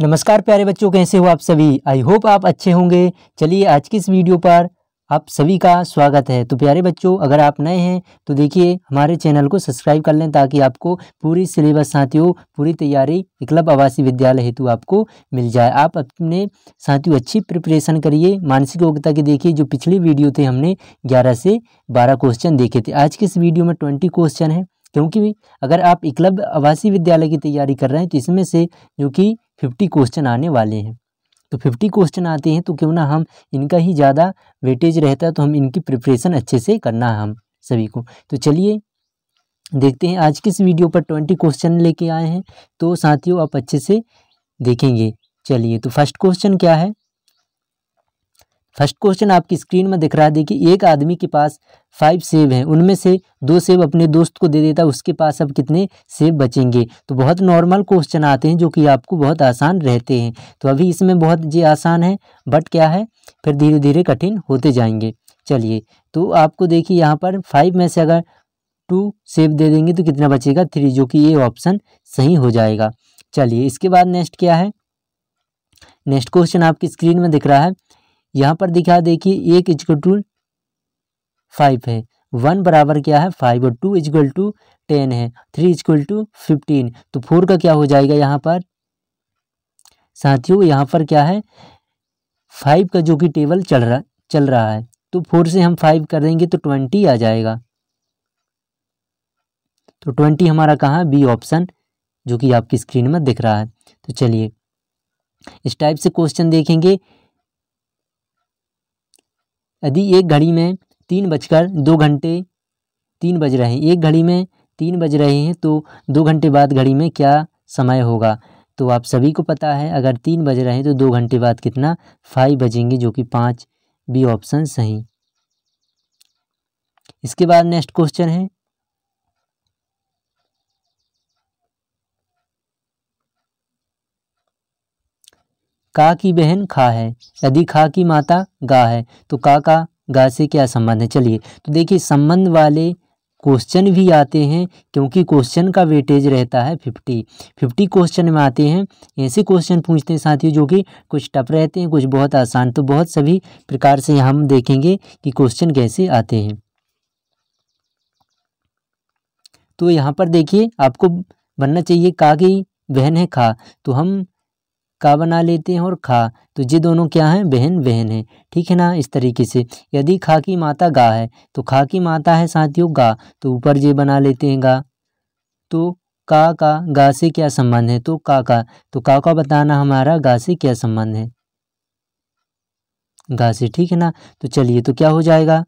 नमस्कार प्यारे बच्चों कैसे हो आप सभी आई होप आप अच्छे होंगे चलिए आज की इस वीडियो पर आप सभी का स्वागत है तो प्यारे बच्चों अगर आप नए हैं तो देखिए हमारे चैनल को सब्सक्राइब कर लें ताकि आपको पूरी सिलेबस साथियों पूरी तैयारी विकल्प आवासीय विद्यालय हेतु आपको मिल जाए आप अपने साथियों अच्छी प्रिपरेशन करिए मानसिक योग्यता की देखिए जो पिछली वीडियो थे हमने ग्यारह से बारह क्वेश्चन देखे थे आज के इस वीडियो में ट्वेंटी क्वेश्चन है क्योंकि अगर आप एकलव्य आवासीय विद्यालय की तैयारी कर रहे हैं तो इसमें से जो कि फिफ्टी क्वेश्चन आने वाले हैं तो फिफ्टी क्वेश्चन आते हैं तो क्यों ना हम इनका ही ज़्यादा वेटेज रहता है तो हम इनकी प्रिपरेशन अच्छे से करना है हम सभी को तो चलिए देखते हैं आज किस वीडियो पर ट्वेंटी क्वेश्चन लेके आए हैं तो साथियों आप अच्छे से देखेंगे चलिए तो फर्स्ट क्वेश्चन क्या है फर्स्ट क्वेश्चन आपकी स्क्रीन में दिख रहा है देखिए एक आदमी के पास फाइव सेब हैं उनमें से दो सेब अपने दोस्त को दे देता है उसके पास अब कितने सेब बचेंगे तो बहुत नॉर्मल क्वेश्चन आते हैं जो कि आपको बहुत आसान रहते हैं तो अभी इसमें बहुत जी आसान है बट क्या है फिर धीरे धीरे कठिन होते जाएंगे चलिए तो आपको देखिए यहाँ पर फाइव में से अगर टू सेब दे देंगे तो कितना बचेगा थ्री जो कि ये ऑप्शन सही हो जाएगा चलिए इसके बाद नेक्स्ट क्या है नेक्स्ट क्वेश्चन आपकी स्क्रीन में दिख रहा है यहाँ पर दिखा देखिए एक इजक्ल टू फाइव है वन बराबर क्या है फाइव और टू इजक्ल टू टेन है थ्री इजक्ल टू फिफ्टीन तो फोर का क्या हो जाएगा यहाँ पर साथियों यहाँ पर क्या है फाइव का जो कि टेबल चल रहा चल रहा है तो फोर से हम फाइव कर देंगे तो ट्वेंटी आ जाएगा तो ट्वेंटी हमारा कहाँ है बी ऑप्शन जो कि आपकी स्क्रीन में दिख रहा है तो चलिए इस टाइप से क्वेश्चन देखेंगे यदि एक घड़ी में तीन बजकर दो घंटे तीन बज रहे हैं एक घड़ी में तीन बज रहे हैं तो दो घंटे बाद घड़ी में क्या समय होगा तो आप सभी को पता है अगर तीन बज रहे हैं तो दो घंटे बाद कितना फाइव बजेंगे जो कि पाँच बी ऑप्शन सही इसके बाद नेक्स्ट क्वेश्चन है का की बहन खा है यदि खा की माता गा है तो का का गा से क्या संबंध है चलिए तो देखिए संबंध वाले क्वेश्चन भी आते हैं क्योंकि क्वेश्चन का वेटेज रहता है फिफ्टी फिफ्टी क्वेश्चन में आते हैं ऐसे क्वेश्चन पूछते हैं साथियों जो कि कुछ टफ रहते हैं कुछ बहुत आसान तो बहुत सभी प्रकार से हम देखेंगे कि क्वेश्चन कैसे आते हैं तो यहाँ पर देखिए आपको बनना चाहिए का की बहन है खा तो हम का बना लेते हैं और खा तो ये दोनों क्या हैं बहन बहन है ठीक है ना इस तरीके से यदि खा की माता गा है तो खा की माता है साथियों गा तो ऊपर ये बना लेते हैं गा तो का का गा से क्या संबंध है तो का का तो का का बताना हमारा गा से क्या संबंध है गा से ठीक है ना तो चलिए तो क्या हो जाएगा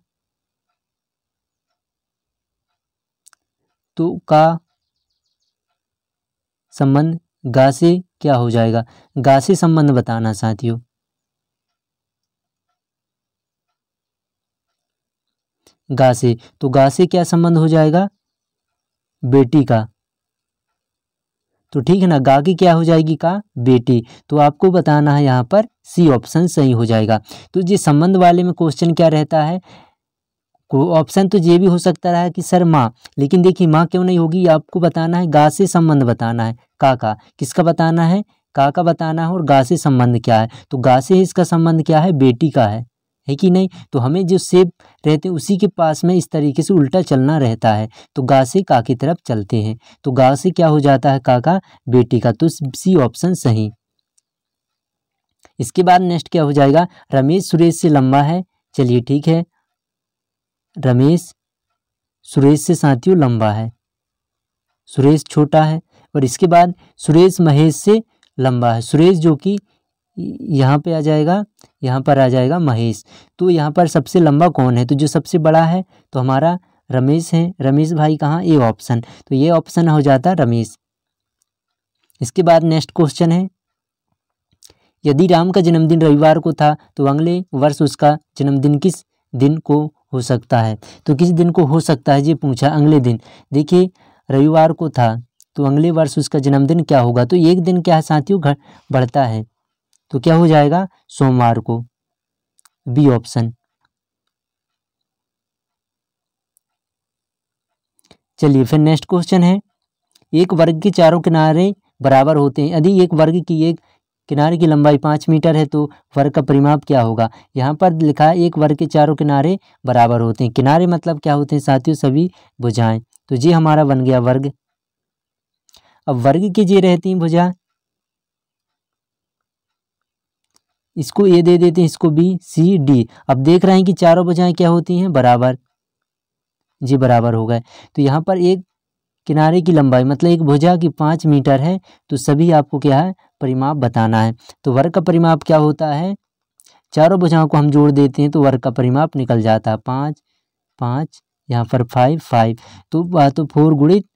तो का संबंध गा से क्या हो जाएगा गासी संबंध बताना साथियों गासे तो गासे क्या संबंध हो जाएगा बेटी का तो ठीक है ना गा की क्या हो जाएगी का बेटी तो आपको बताना है यहाँ पर सी ऑप्शन सही हो जाएगा तो जी संबंध वाले में क्वेश्चन क्या रहता है को ऑप्शन तो ये भी हो सकता रहा कि सर माँ लेकिन देखिए माँ क्यों नहीं होगी आपको बताना है गा से संबंध बताना है काका किसका बताना है काका बताना है और गा से संबंध क्या है तो गा से इसका संबंध क्या है बेटी का है है कि नहीं तो हमें जो सेब रहते हैं उसी के पास में इस तरीके से उल्टा चलना रहता है तो गा से का की तरफ चलते हैं तो गा से क्या हो जाता है काका बेटी का तो सी ऑप्शन सही इसके बाद नेक्स्ट क्या हो जाएगा रमेश सुरेश से लंबा है चलिए ठीक है रमेश सुरेश से साथियों लंबा है सुरेश छोटा है और इसके बाद सुरेश महेश से लंबा है सुरेश जो कि यहाँ पे आ जाएगा यहाँ पर आ जाएगा महेश तो यहाँ पर सबसे लंबा कौन है तो जो सबसे बड़ा है तो हमारा रमेश है रमेश भाई कहाँ ए ऑप्शन तो ये ऑप्शन हो जाता रमेश इसके बाद नेक्स्ट क्वेश्चन है यदि राम का जन्मदिन रविवार को था तो अगले वर्ष उसका जन्मदिन किस दिन को हो सकता है तो किस दिन को हो सकता है जी पूछा अगले दिन देखिए रविवार को था तो अगले वर्ष उसका जन्मदिन क्या होगा तो एक दिन क्या है साथियों घट बढ़ता है तो क्या हो जाएगा सोमवार को बी ऑप्शन चलिए फिर नेक्स्ट क्वेश्चन है एक वर्ग के चारों किनारे बराबर होते हैं यदि एक वर्ग की एक किनारे की लंबाई पाँच मीटर है तो वर्ग का परिमाप क्या होगा यहाँ पर लिखा है एक वर्ग के चारों किनारे बराबर होते हैं किनारे मतलब क्या होते हैं साथियों सभी भुजाएं तो जी हमारा बन गया वर्ग अब वर्ग की जी रहती हैं भुजा इसको ए दे देते हैं इसको बी सी डी अब देख रहे हैं कि चारों भुजाएं क्या होती हैं बराबर जी बराबर हो गए तो यहाँ पर एक किनारे की लंबाई मतलब एक भुजा की पाँच मीटर है तो सभी आपको क्या है परिमाप बताना है तो वर्ग का परिमाप क्या होता है चारों भुजाओं को हम जोड़ देते हैं तो वर्ग का परिमाप निकल जाता है पाँच पाँच यहाँ पर फाइव फाइव तो तो फोर गुणित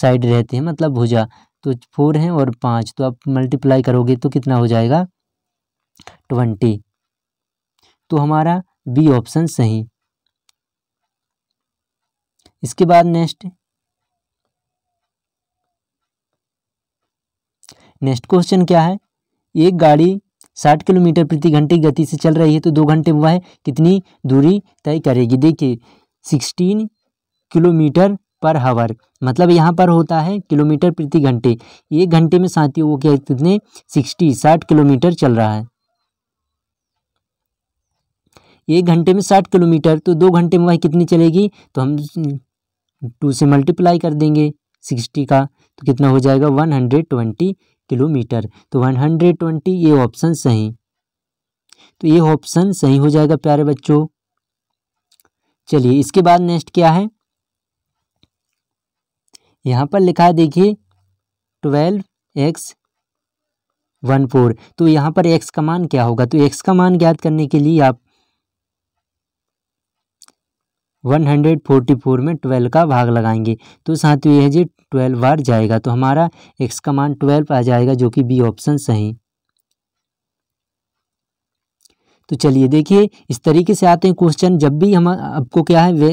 साइड रहते हैं मतलब भुजा तो फोर हैं और पाँच तो आप मल्टीप्लाई करोगे तो कितना हो जाएगा ट्वेंटी तो हमारा बी ऑप्शन सही इसके बाद नेक्स्ट नेक्स्ट क्वेश्चन क्या है एक गाड़ी साठ किलोमीटर प्रति घंटे गति से चल रही है तो दो घंटे में वह कितनी दूरी तय करेगी देखिए सिक्सटीन किलोमीटर पर हावर मतलब यहाँ पर होता है किलोमीटर प्रति घंटे एक घंटे में साथियों वो क्या कितने सिक्सटी साठ किलोमीटर चल रहा है एक घंटे में साठ किलोमीटर तो दो घंटे में वह कितनी चलेगी तो हम टू से मल्टीप्लाई कर देंगे सिक्सटी का तो कितना हो जाएगा वन हंड्रेड ट्वेंटी किलोमीटर तो वन हंड्रेड ट्वेंटी ये ऑप्शन सही तो ये ऑप्शन सही हो जाएगा प्यारे बच्चों चलिए इसके बाद नेक्स्ट क्या है यहाँ पर लिखा है देखिए ट्वेल्व एक्स वन फोर तो यहाँ पर एक्स का मान क्या होगा तो एक्स का मान ज्ञात करने के लिए आप 144 में 12 का भाग लगाएंगे तो साथ ही यह जी 12 बार जाएगा तो हमारा एक्स का मान 12 आ जाएगा जो कि बी ऑप्शन सही तो चलिए देखिए इस तरीके से आते हैं क्वेश्चन जब भी हम आपको क्या है वे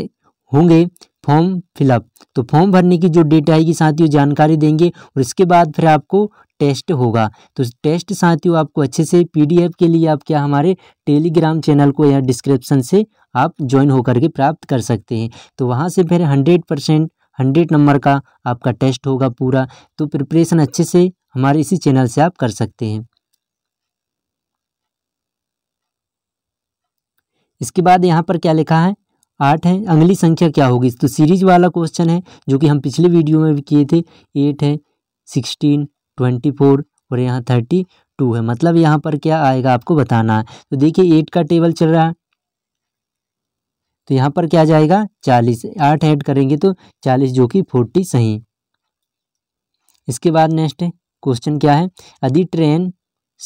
होंगे फॉर्म फिलअप तो फॉर्म भरने की जो डेट आएगी साथ ही जानकारी देंगे और इसके बाद फिर आपको टेस्ट होगा तो टेस्ट साथियों आपको अच्छे से पीडीएफ के लिए आप क्या हमारे टेलीग्राम चैनल को या डिस्क्रिप्शन से आप ज्वाइन होकर के प्राप्त कर सकते हैं तो वहाँ से फिर हंड्रेड परसेंट हंड्रेड नंबर का आपका टेस्ट होगा पूरा तो प्रिपरेशन अच्छे से हमारे इसी चैनल से आप कर सकते हैं इसके बाद यहाँ पर क्या लिखा है आठ है अगली संख्या क्या होगी तो सीरीज वाला क्वेश्चन है जो कि हम पिछले वीडियो में भी किए थे एट है सिक्सटीन ट्वेंटी फोर और यहाँ थर्टी टू है मतलब यहाँ पर क्या आएगा आपको बताना है तो देखिए एट का टेबल चल रहा है तो यहाँ पर क्या जाएगा चालीस आठ ऐड करेंगे तो चालीस जो कि फोर्टी सही इसके बाद नेक्स्ट क्वेश्चन क्या है यदि ट्रेन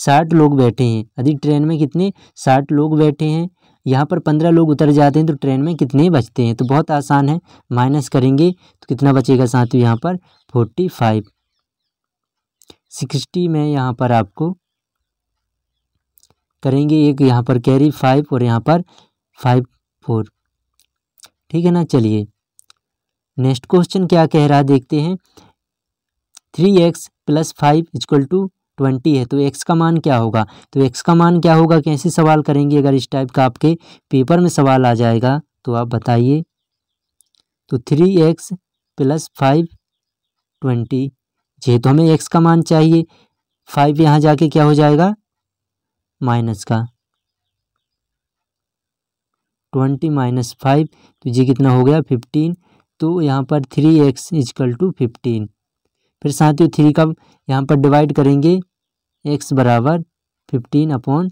साठ लोग बैठे हैं यदि ट्रेन में कितने साठ लोग बैठे हैं यहाँ पर पंद्रह लोग उतर जाते हैं तो ट्रेन में कितने बचते हैं तो बहुत आसान है माइनस करेंगे तो कितना बचेगा साथ ही यहाँ पर फोर्टी फाइव सिक्सटी में यहाँ पर आपको करेंगे एक यहाँ पर कैरी फाइव और यहाँ पर फाइव फोर ठीक है ना चलिए नेक्स्ट क्वेश्चन क्या कह रहा है देखते हैं three x plus five equal to twenty है तो एक्स का मान क्या होगा तो एक्स का मान क्या होगा कैसे सवाल करेंगे अगर इस टाइप का आपके पेपर में सवाल आ जाएगा तो आप बताइए तो three x plus five twenty जेहेतु तो हमें एक्स का मान चाहिए फाइव यहाँ जाके क्या हो जाएगा माइनस का ट्वेंटी माइनस फाइव तो जी कितना हो गया फिफ्टीन तो यहाँ पर three x equal to fifteen फिर साथ ही थ्री का यहाँ पर डिवाइड करेंगे एक्स बराबर फिफ्टीन अपॉन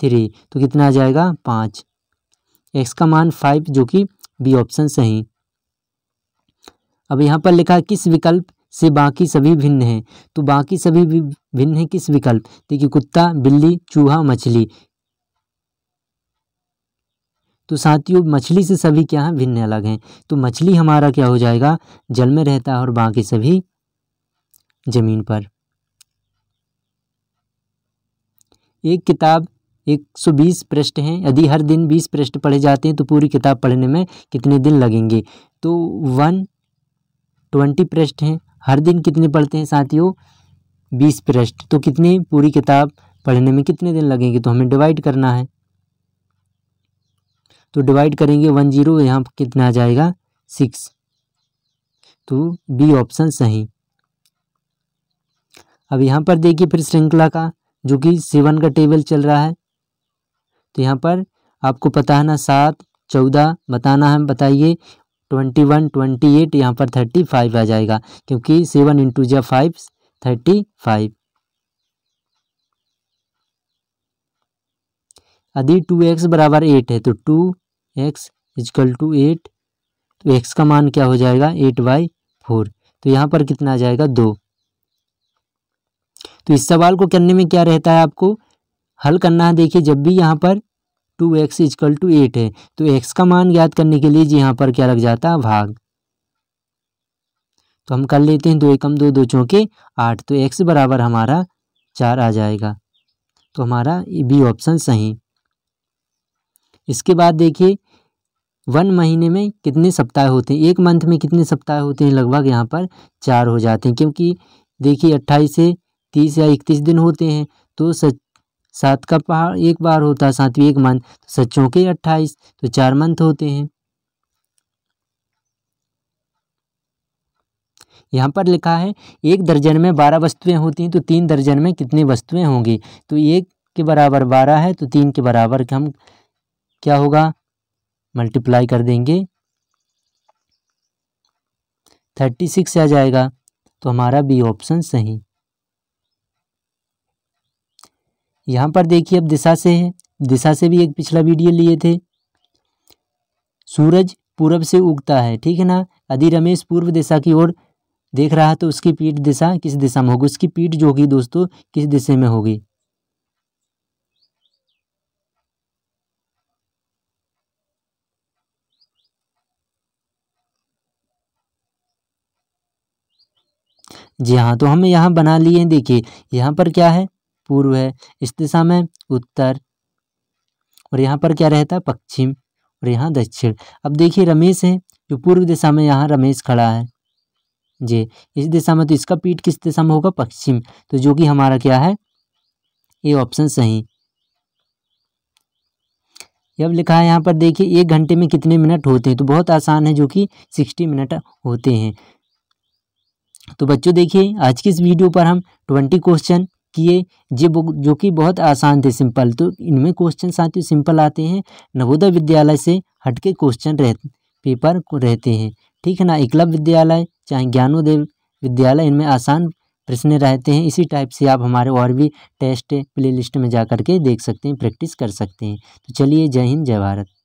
थ्री तो कितना आ जाएगा पाँच एक्स का मान फाइव जो कि बी ऑप्शन सही अब यहाँ पर लिखा किस विकल्प से बाकी सभी भिन्न हैं तो बाकी सभी भिन्न हैं किस विकल्प देखिए कुत्ता बिल्ली चूहा मछली तो साथियों मछली से सभी क्या है भिन्न अलग हैं तो मछली हमारा क्या हो जाएगा जल में रहता है और बाकी सभी जमीन पर एक किताब 120 पृष्ठ हैं यदि हर दिन 20 पृष्ठ पढ़े जाते हैं तो पूरी किताब पढ़ने में कितने दिन लगेंगे तो वन ट्वेंटी पृष्ठ हैं हर दिन कितने पढ़ते हैं साथियों बीस पृष्ठ तो कितने पूरी किताब पढ़ने में कितने दिन लगेंगे तो हमें डिवाइड करना है तो डिवाइड करेंगे वन जीरो यहाँ कितना आ जाएगा सिक्स तो बी ऑप्शन सही अब यहाँ पर देखिए फिर श्रृंखला का जो कि सेवन का टेबल चल रहा है तो यहाँ पर आपको पता है ना सात चौदह बताना है बताइए ट्वेंटी वन ट्वेंटी एट यहाँ पर थर्टी फाइव आ जाएगा क्योंकि सेवन इंटू जा फाइव थर्टी फाइव यदि टू एक्स बराबर एट है तो two x equal to eight तो एक्स का मान क्या हो जाएगा एट बाई फोर तो यहाँ पर कितना आ जाएगा दो तो इस सवाल को करने में क्या रहता है आपको हल करना है देखिए जब भी यहाँ पर two x equal to eight है तो एक्स का मान ज्ञात करने के लिए जी यहाँ पर क्या लग जाता है भाग तो हम कर लेते हैं दो एकम दो दो चौके आठ तो एक्स बराबर हमारा चार आ जाएगा तो हमारा बी ऑप्शन सही इसके बाद देखिए वन महीने में कितने सप्ताह होते हैं एक मंथ में कितने सप्ताह होते हैं लगभग यहाँ पर चार हो जाते हैं क्योंकि देखिए अट्ठाईस से तीस या इकतीस दिन होते हैं तो सच सात का पहाड़ एक बार होता है सातवीं एक मंथ तो सच्चों के अट्ठाईस तो चार मंथ होते हैं यहाँ पर लिखा है एक दर्जन में बारह वस्तुएं होती हैं तो तीन दर्जन में कितनी वस्तुएं होंगी तो एक के बराबर बारह है तो तीन के बराबर हम क्या होगा मल्टीप्लाई कर देंगे थर्टी सिक्स आ जाएगा तो हमारा बी ऑप्शन सही यहाँ पर देखिए अब दिशा से है दिशा से भी एक पिछला वीडियो लिए थे सूरज पूर्व से उगता है ठीक है ना यदि रमेश पूर्व दिशा की ओर देख रहा है तो उसकी पीठ दिशा किस दिशा में होगी उसकी पीठ जो होगी दोस्तों किस दिशा में होगी जी हाँ तो हम यहाँ बना लिए हैं देखिए यहाँ पर क्या है पूर्व है इस दिशा में उत्तर और यहाँ पर क्या रहता है पश्चिम और यहाँ दक्षिण अब देखिए रमेश है जो पूर्व दिशा में यहाँ रमेश खड़ा है जी इस दिशा में तो इसका पीठ किस दिशा में होगा पश्चिम तो जो कि हमारा क्या है ये ऑप्शन सही अब लिखा है यहाँ पर देखिए एक घंटे में कितने मिनट होते हैं तो बहुत आसान है जो कि सिक्सटी मिनट होते हैं तो बच्चों देखिए आज की इस वीडियो पर हम ट्वेंटी क्वेश्चन किए बुक जो कि बहुत आसान थे सिंपल तो इनमें क्वेश्चन साथियों सिंपल आते हैं नवोदय विद्यालय से हटके क्वेश्चन रह पेपर को रहते हैं ठीक है ना एकलव्य विद्यालय चाहे ज्ञानोदय विद्यालय इनमें आसान प्रश्न रहते हैं इसी टाइप से आप हमारे और भी टेस्ट प्लेलिस्ट में जा करके देख सकते हैं प्रैक्टिस कर सकते हैं तो चलिए जय हिंद जय भारत